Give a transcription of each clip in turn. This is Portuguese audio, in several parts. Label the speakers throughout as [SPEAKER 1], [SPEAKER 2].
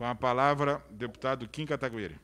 [SPEAKER 1] Com a palavra, deputado Kim Kataguiri.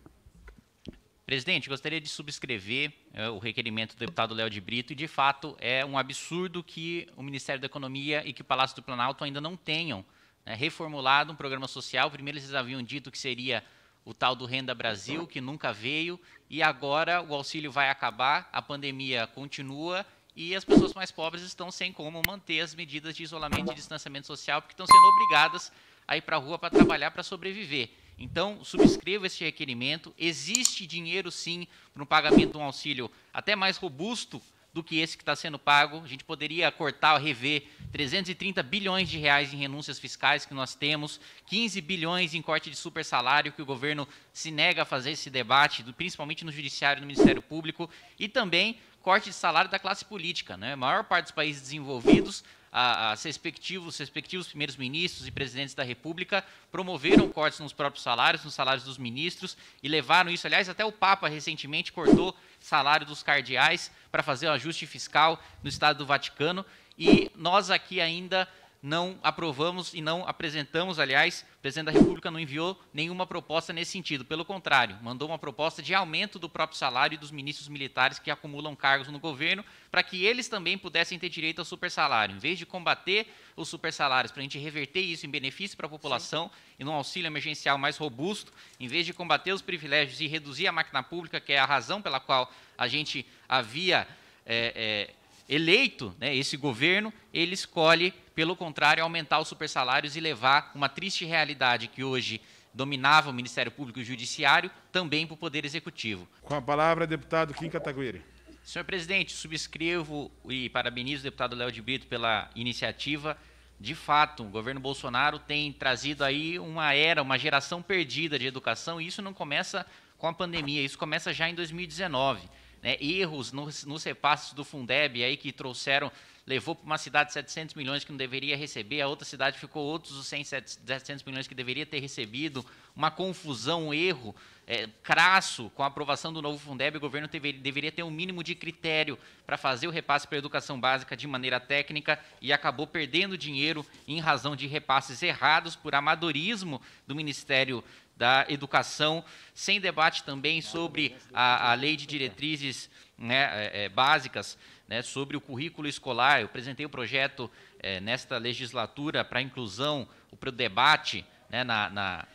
[SPEAKER 1] Presidente, gostaria de subscrever uh, o requerimento do deputado Léo de Brito e, de fato, é um absurdo que o Ministério da Economia e que o Palácio do Planalto ainda não tenham né, reformulado um programa social. Primeiro, eles haviam dito que seria o tal do Renda Brasil, que nunca veio, e agora o auxílio vai acabar, a pandemia continua e as pessoas mais pobres estão sem como manter as medidas de isolamento e distanciamento social, porque estão sendo obrigadas a ir para a rua para trabalhar, para sobreviver. Então, subscreva este requerimento. Existe dinheiro, sim, para um pagamento de um auxílio até mais robusto do que esse que está sendo pago. A gente poderia cortar, rever 330 bilhões de reais em renúncias fiscais que nós temos, 15 bilhões em corte de super salário que o governo se nega a fazer esse debate, principalmente no judiciário, no Ministério Público, e também corte de salário da classe política. Né? A maior parte dos países desenvolvidos a, respectivos, os respectivos primeiros ministros e presidentes da República promoveram cortes nos próprios salários, nos salários dos ministros, e levaram isso. Aliás, até o Papa recentemente cortou salário dos cardeais para fazer um ajuste fiscal no Estado do Vaticano. E nós aqui ainda não aprovamos e não apresentamos, aliás, o presidente da República não enviou nenhuma proposta nesse sentido. Pelo contrário, mandou uma proposta de aumento do próprio salário dos ministros militares que acumulam cargos no governo, para que eles também pudessem ter direito ao supersalário. Em vez de combater os supersalários, para a gente reverter isso em benefício para a população Sim. e num auxílio emergencial mais robusto, em vez de combater os privilégios e reduzir a máquina pública, que é a razão pela qual a gente havia é, é, eleito né, esse governo, ele escolhe pelo contrário, aumentar os supersalários e levar uma triste realidade que hoje dominava o Ministério Público e o Judiciário também para o Poder Executivo. Com a palavra, deputado Kim Kataguiri. Senhor presidente, subscrevo e parabenizo o deputado Léo de Brito pela iniciativa. De fato, o governo Bolsonaro tem trazido aí uma era, uma geração perdida de educação, e isso não começa com a pandemia, isso começa já em 2019. Né? Erros nos, nos repasses do Fundeb aí que trouxeram levou para uma cidade 700 milhões que não deveria receber, a outra cidade ficou outros os 100, 700 milhões que deveria ter recebido, uma confusão, um erro é, crasso com a aprovação do novo Fundeb, o governo deveria, deveria ter um mínimo de critério para fazer o repasse para a educação básica de maneira técnica e acabou perdendo dinheiro em razão de repasses errados por amadorismo do Ministério da Educação, sem debate também sobre a, a lei de diretrizes né, é, é, básicas né, sobre o currículo escolar. Eu apresentei o um projeto é, nesta legislatura para inclusão, para o debate né, na, na,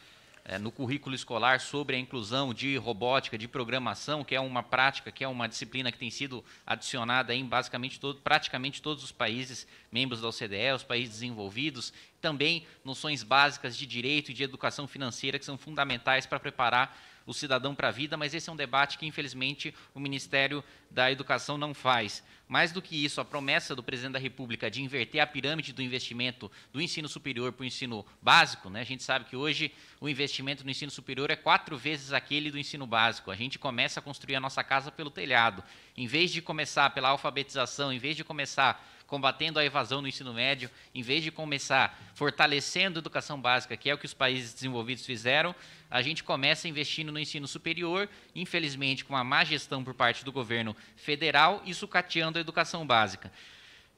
[SPEAKER 1] é, no currículo escolar sobre a inclusão de robótica, de programação, que é uma prática, que é uma disciplina que tem sido adicionada em basicamente todo, praticamente todos os países membros da OCDE, os países desenvolvidos. Também noções básicas de direito e de educação financeira que são fundamentais para preparar o cidadão para a vida, mas esse é um debate que, infelizmente, o Ministério da Educação não faz. Mais do que isso, a promessa do presidente da República de inverter a pirâmide do investimento do ensino superior para o ensino básico, né? a gente sabe que hoje o investimento no ensino superior é quatro vezes aquele do ensino básico. A gente começa a construir a nossa casa pelo telhado. Em vez de começar pela alfabetização, em vez de começar combatendo a evasão no ensino médio, em vez de começar fortalecendo a educação básica, que é o que os países desenvolvidos fizeram, a gente começa investindo no ensino superior, infelizmente com a má gestão por parte do governo federal e sucateando a educação básica.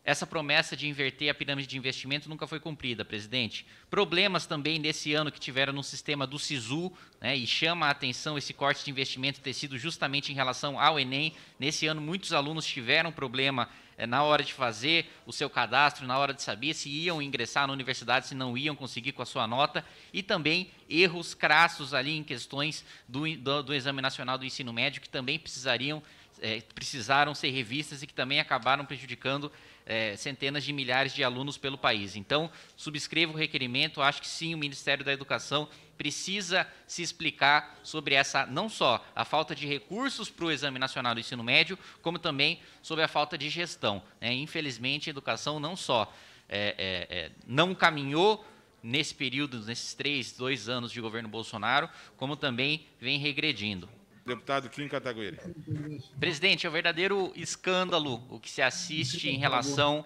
[SPEAKER 1] Essa promessa de inverter a pirâmide de investimento nunca foi cumprida, presidente. Problemas também nesse ano que tiveram no sistema do SISU, né, e chama a atenção esse corte de investimento ter sido justamente em relação ao Enem. Nesse ano, muitos alunos tiveram problema é, na hora de fazer o seu cadastro, na hora de saber se iam ingressar na universidade, se não iam conseguir com a sua nota, e também erros crassos ali em questões do, do, do Exame Nacional do Ensino Médio, que também precisariam, é, precisaram ser revistas e que também acabaram prejudicando é, centenas de milhares de alunos pelo país. Então, subscrevo o requerimento, acho que sim, o Ministério da Educação precisa se explicar sobre essa não só a falta de recursos para o Exame Nacional do Ensino Médio, como também sobre a falta de gestão. Né? Infelizmente, a educação não só é, é, é, não caminhou nesse período, nesses três, dois anos de governo Bolsonaro, como também vem regredindo. Deputado Kim Cataguiri. Presidente, é um verdadeiro escândalo o que se assiste em relação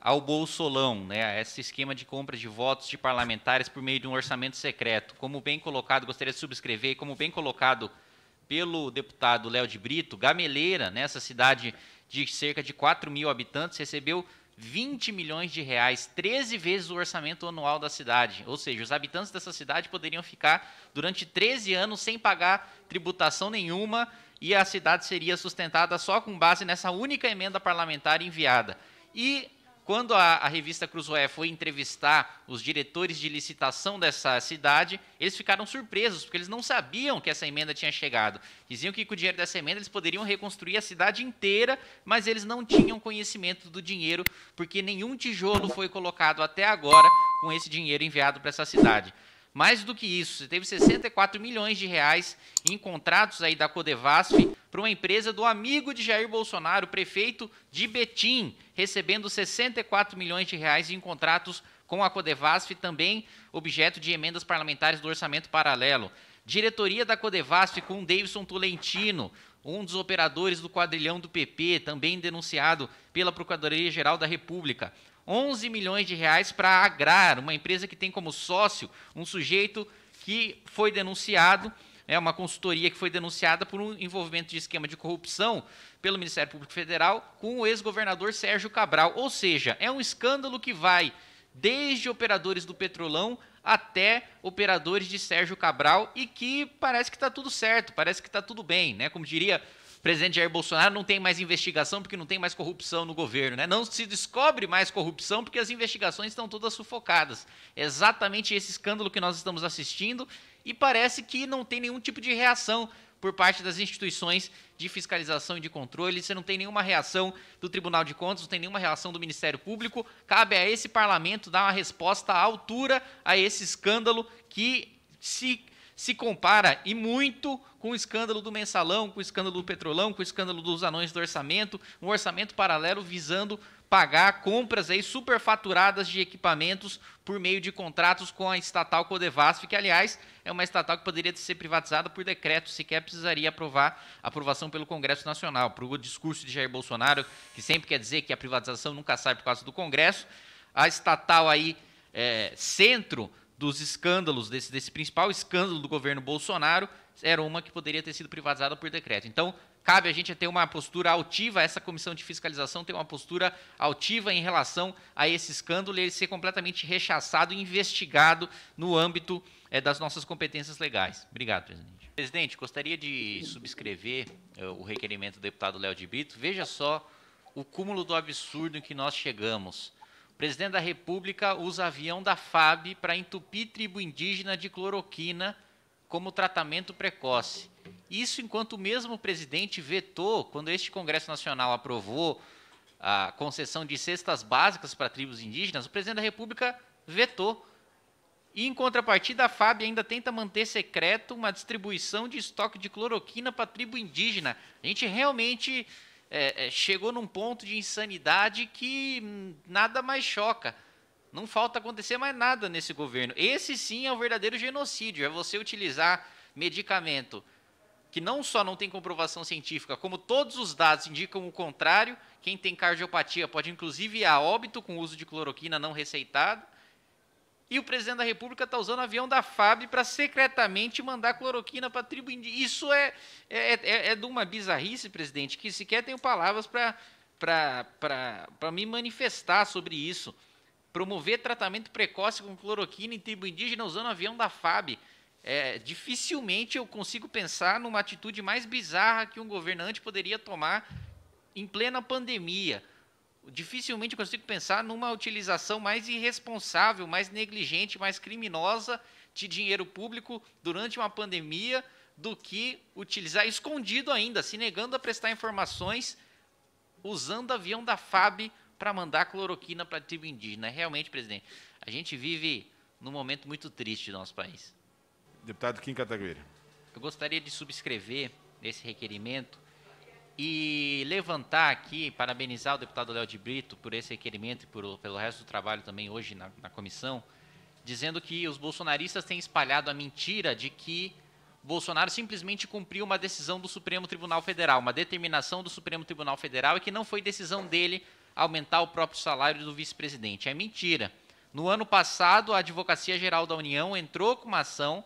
[SPEAKER 1] ao Bolsolão, né, a esse esquema de compra de votos de parlamentares por meio de um orçamento secreto. Como bem colocado, gostaria de subscrever, como bem colocado pelo deputado Léo de Brito, Gameleira, nessa cidade de cerca de 4 mil habitantes, recebeu 20 milhões de reais, 13 vezes o orçamento anual da cidade. Ou seja, os habitantes dessa cidade poderiam ficar durante 13 anos sem pagar tributação nenhuma e a cidade seria sustentada só com base nessa única emenda parlamentar enviada. E quando a, a revista Cruzoé foi entrevistar os diretores de licitação dessa cidade, eles ficaram surpresos, porque eles não sabiam que essa emenda tinha chegado. Diziam que com o dinheiro dessa emenda eles poderiam reconstruir a cidade inteira, mas eles não tinham conhecimento do dinheiro, porque nenhum tijolo foi colocado até agora com esse dinheiro enviado para essa cidade. Mais do que isso, você teve 64 milhões de reais em contratos aí da Codevasf para uma empresa do amigo de Jair Bolsonaro, prefeito de Betim, recebendo 64 milhões de reais em contratos com a Codevasf, também objeto de emendas parlamentares do orçamento paralelo. Diretoria da Codevasf com Davidson Tolentino, um dos operadores do quadrilhão do PP, também denunciado pela Procuradoria-Geral da República. 11 milhões de reais para a Agrar, uma empresa que tem como sócio um sujeito que foi denunciado, é uma consultoria que foi denunciada por um envolvimento de esquema de corrupção pelo Ministério Público Federal com o ex-governador Sérgio Cabral. Ou seja, é um escândalo que vai desde operadores do Petrolão até operadores de Sérgio Cabral e que parece que está tudo certo, parece que está tudo bem, né? Como diria presidente Jair Bolsonaro não tem mais investigação porque não tem mais corrupção no governo, né? Não se descobre mais corrupção porque as investigações estão todas sufocadas. É exatamente esse escândalo que nós estamos assistindo e parece que não tem nenhum tipo de reação por parte das instituições de fiscalização e de controle. Você não tem nenhuma reação do Tribunal de Contas, não tem nenhuma reação do Ministério Público. Cabe a esse parlamento dar uma resposta à altura a esse escândalo que se se compara e muito com o escândalo do mensalão, com o escândalo do petrolão, com o escândalo dos anões do orçamento, um orçamento paralelo visando pagar compras aí superfaturadas de equipamentos por meio de contratos com a estatal Codevasf, que aliás é uma estatal que poderia ser privatizada por decreto, sequer precisaria aprovar aprovação pelo Congresso Nacional. Para o discurso de Jair Bolsonaro, que sempre quer dizer que a privatização nunca sai por causa do Congresso, a estatal aí é, centro dos escândalos, desse, desse principal escândalo do governo Bolsonaro, era uma que poderia ter sido privatizada por decreto. Então, cabe a gente ter uma postura altiva, essa comissão de fiscalização tem uma postura altiva em relação a esse escândalo e ele ser completamente rechaçado e investigado no âmbito é, das nossas competências legais. Obrigado, presidente. Presidente, gostaria de subscrever eh, o requerimento do deputado Léo de Brito. Veja só o cúmulo do absurdo em que nós chegamos presidente da República usa avião da FAB para entupir tribo indígena de cloroquina como tratamento precoce. Isso enquanto o mesmo presidente vetou, quando este Congresso Nacional aprovou a concessão de cestas básicas para tribos indígenas, o presidente da República vetou. E, em contrapartida, a FAB ainda tenta manter secreto uma distribuição de estoque de cloroquina para a tribo indígena. A gente realmente é, é, chegou num ponto de insanidade que nada mais choca. Não falta acontecer mais nada nesse governo. Esse sim é o um verdadeiro genocídio. É você utilizar medicamento que não só não tem comprovação científica, como todos os dados indicam o contrário. Quem tem cardiopatia pode inclusive ir a óbito com o uso de cloroquina não receitada e o presidente da República está usando o avião da FAB para secretamente mandar cloroquina para a tribo indígena. Isso é, é, é, é, de uma bizarrice, presidente, que sequer tenho palavras para me manifestar sobre isso. Promover tratamento precoce com cloroquina em tribo indígena usando o avião da FAB. É, dificilmente eu consigo pensar numa atitude mais bizarra que um governante poderia tomar em plena pandemia dificilmente eu consigo pensar numa utilização mais irresponsável, mais negligente, mais criminosa de dinheiro público durante uma pandemia do que utilizar escondido ainda, se negando a prestar informações usando avião da FAB para mandar cloroquina para a tribo indígena. É realmente, presidente, a gente vive num momento muito triste do nosso país. Deputado Kim Kataguiri. Eu gostaria de subscrever esse requerimento e levantar aqui, parabenizar o deputado Léo de Brito por esse requerimento e por, pelo resto do trabalho também hoje na, na comissão, dizendo que os bolsonaristas têm espalhado a mentira de que Bolsonaro simplesmente cumpriu uma decisão do Supremo Tribunal Federal, uma determinação do Supremo Tribunal Federal e que não foi decisão dele aumentar o próprio salário do vice-presidente. É mentira. No ano passado, a Advocacia Geral da União entrou com uma ação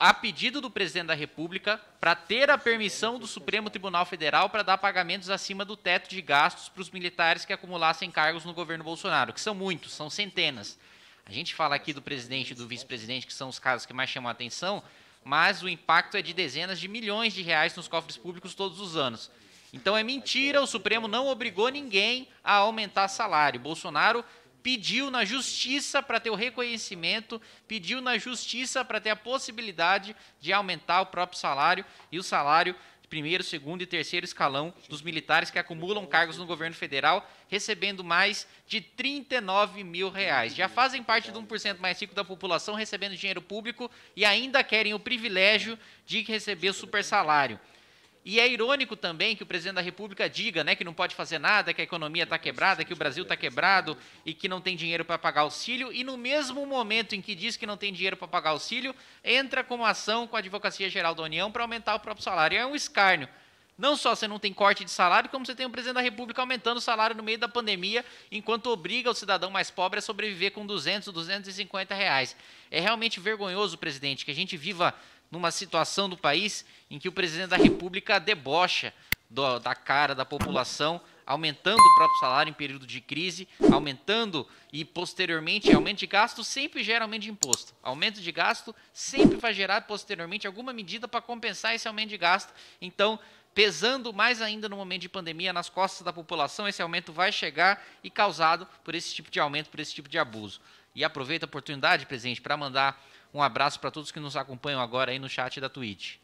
[SPEAKER 1] a pedido do presidente da República para ter a permissão do Supremo Tribunal Federal para dar pagamentos acima do teto de gastos para os militares que acumulassem cargos no governo Bolsonaro, que são muitos, são centenas. A gente fala aqui do presidente e do vice-presidente, que são os casos que mais chamam a atenção, mas o impacto é de dezenas de milhões de reais nos cofres públicos todos os anos. Então é mentira, o Supremo não obrigou ninguém a aumentar salário. Bolsonaro pediu na justiça para ter o reconhecimento, pediu na justiça para ter a possibilidade de aumentar o próprio salário e o salário de primeiro, segundo e terceiro escalão dos militares que acumulam cargos no governo federal, recebendo mais de 39 mil reais. Já fazem parte do 1% mais rico da população recebendo dinheiro público e ainda querem o privilégio de receber super salário. E é irônico também que o presidente da República diga né, que não pode fazer nada, que a economia está quebrada, que o Brasil está quebrado e que não tem dinheiro para pagar auxílio. E no mesmo momento em que diz que não tem dinheiro para pagar auxílio, entra com ação com a Advocacia Geral da União para aumentar o próprio salário. É um escárnio. Não só você não tem corte de salário, como você tem o presidente da República aumentando o salário no meio da pandemia, enquanto obriga o cidadão mais pobre a sobreviver com 200, 250 reais. É realmente vergonhoso, presidente, que a gente viva numa situação do país em que o presidente da República debocha do, da cara da população, aumentando o próprio salário em período de crise, aumentando e posteriormente aumento de gasto sempre gera aumento de imposto. Aumento de gasto sempre vai gerar posteriormente alguma medida para compensar esse aumento de gasto. Então, pesando mais ainda no momento de pandemia nas costas da população, esse aumento vai chegar e causado por esse tipo de aumento, por esse tipo de abuso. E aproveito a oportunidade, presidente, para mandar um abraço para todos que nos acompanham agora aí no chat da Twitch.